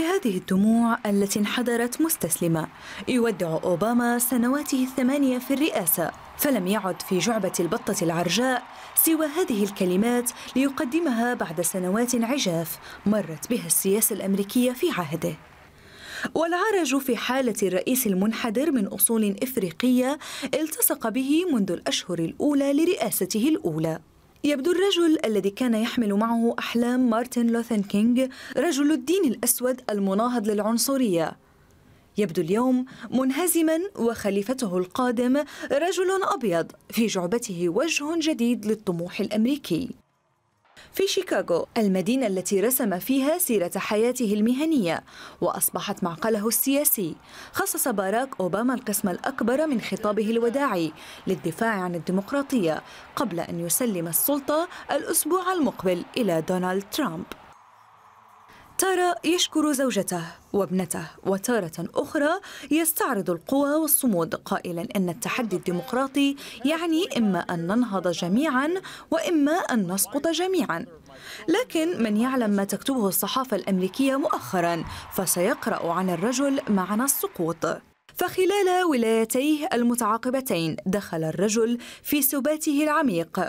بهذه الدموع التي انحدرت مستسلمة يودع أوباما سنواته الثمانية في الرئاسة فلم يعد في جعبة البطة العرجاء سوى هذه الكلمات ليقدمها بعد سنوات عجاف مرت بها السياسة الأمريكية في عهده والعرج في حالة الرئيس المنحدر من أصول إفريقية التصق به منذ الأشهر الأولى لرئاسته الأولى يبدو الرجل الذي كان يحمل معه أحلام مارتن لوثن كينغ رجل الدين الأسود المناهض للعنصرية يبدو اليوم منهزما وخليفته القادم رجل أبيض في جعبته وجه جديد للطموح الأمريكي في شيكاغو المدينة التي رسم فيها سيرة حياته المهنية وأصبحت معقله السياسي خصص باراك أوباما القسم الأكبر من خطابه الوداعي للدفاع عن الديمقراطية قبل أن يسلم السلطة الأسبوع المقبل إلى دونالد ترامب تارة يشكر زوجته وابنته وتارة أخرى يستعرض القوى والصمود قائلا أن التحدي الديمقراطي يعني إما أن ننهض جميعا وإما أن نسقط جميعا لكن من يعلم ما تكتبه الصحافة الأمريكية مؤخرا فسيقرأ عن الرجل معنى السقوط فخلال ولايتيه المتعاقبتين دخل الرجل في سباته العميق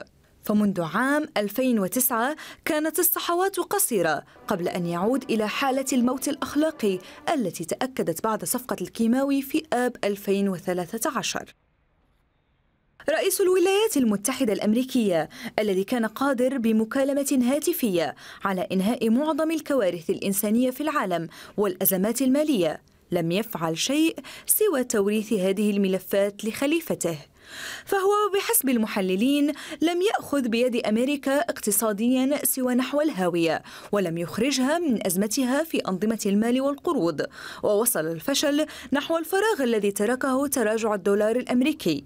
فمنذ عام 2009 كانت الصحوات قصيرة قبل أن يعود إلى حالة الموت الأخلاقي التي تأكدت بعد صفقة الكيماوي في آب 2013 رئيس الولايات المتحدة الأمريكية الذي كان قادر بمكالمة هاتفية على إنهاء معظم الكوارث الإنسانية في العالم والأزمات المالية لم يفعل شيء سوى توريث هذه الملفات لخليفته فهو بحسب المحللين لم يأخذ بيد أمريكا اقتصاديا سوى نحو الهاوية ولم يخرجها من أزمتها في أنظمة المال والقروض ووصل الفشل نحو الفراغ الذي تركه تراجع الدولار الأمريكي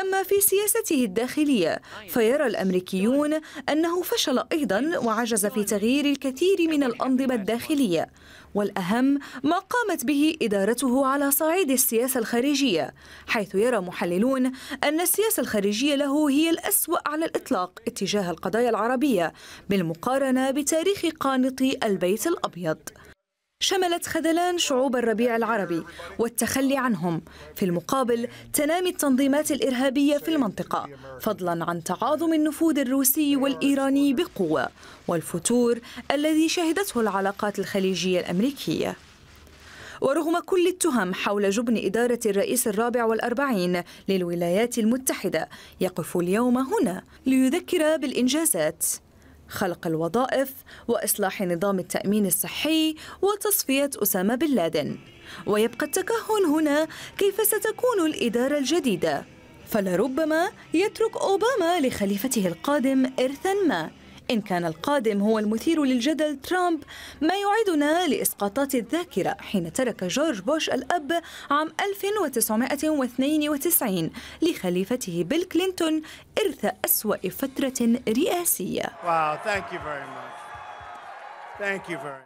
أما في سياسته الداخلية فيرى الأمريكيون أنه فشل أيضا وعجز في تغيير الكثير من الأنظمة الداخلية والأهم ما قامت به إدارته على صعيد السياسة الخارجية حيث يرى محللون أن السياسة الخارجية له هي الأسوأ على الإطلاق اتجاه القضايا العربية بالمقارنة بتاريخ قانط البيت الأبيض شملت خذلان شعوب الربيع العربي والتخلي عنهم في المقابل تنامي التنظيمات الإرهابية في المنطقة فضلا عن تعاظم النفوذ الروسي والإيراني بقوة والفتور الذي شهدته العلاقات الخليجية الأمريكية ورغم كل التهم حول جبن إدارة الرئيس الرابع والأربعين للولايات المتحدة يقف اليوم هنا ليذكر بالإنجازات خلق الوظائف وإصلاح نظام التأمين الصحي وتصفية أسامة بن لادن ويبقى التكهن هنا كيف ستكون الإدارة الجديدة فلربما يترك أوباما لخليفته القادم إرثا ما إن كان القادم هو المثير للجدل ترامب ما يعيدنا لإسقاطات الذاكرة حين ترك جورج بوش الأب عام 1992 لخليفته بيل كلينتون إرث أسوأ فترة رئاسية. Wow, thank you very much. Thank you very much.